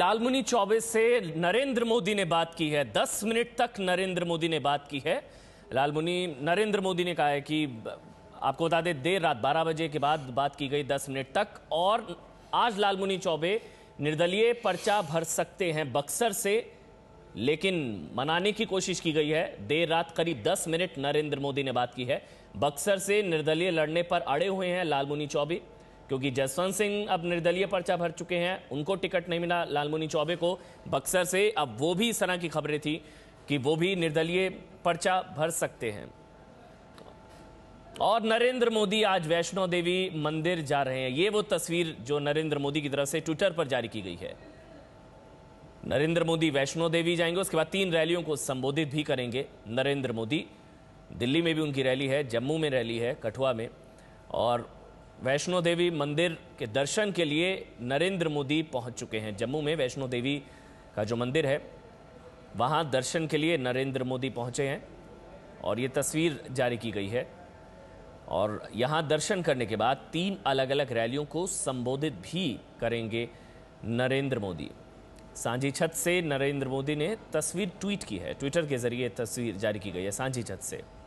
लालमुनी चौबे से नरेंद्र मोदी ने बात की है दस मिनट तक नरेंद्र मोदी ने बात की है लालमुनी नरेंद्र मोदी ने कहा है कि आपको बता दें देर रात बारह बजे के बाद बात की गई दस मिनट तक और आज लालमुनी चौबे निर्दलीय पर्चा भर सकते हैं बक्सर से लेकिन मनाने की कोशिश की गई है देर रात करीब 10 मिनट नरेंद्र मोदी ने बात की है बक्सर से निर्दलीय लड़ने पर अड़े हुए हैं लालमुनी चौबे क्योंकि जसवंत सिंह अब निर्दलीय पर्चा भर चुके हैं उनको टिकट नहीं मिला लालमुनी चौबे को बक्सर से अब वो भी इस तरह की खबरें थी कि वो भी निर्दलीय पर्चा भर सकते हैं और नरेंद्र मोदी आज वैष्णो देवी मंदिर जा रहे हैं ये वो तस्वीर जो नरेंद्र मोदी की तरफ से ट्विटर पर जारी की गई है नरेंद्र मोदी वैष्णो देवी जाएंगे उसके बाद तीन रैलियों को संबोधित भी करेंगे नरेंद्र मोदी दिल्ली में भी उनकी रैली है जम्मू में रैली है कठुआ में और वैष्णो देवी मंदिर के दर्शन के लिए नरेंद्र मोदी पहुंच चुके हैं जम्मू में वैष्णो देवी का जो मंदिर है वहां दर्शन के लिए नरेंद्र मोदी पहुंचे हैं और ये तस्वीर जारी की गई है और यहाँ दर्शन करने के बाद तीन अलग अलग रैलियों को संबोधित भी करेंगे नरेंद्र मोदी सांझी छत से नरेंद्र मोदी ने तस्वीर ट्वीट की है ट्विटर के जरिए तस्वीर जारी की गई है सांझी छत से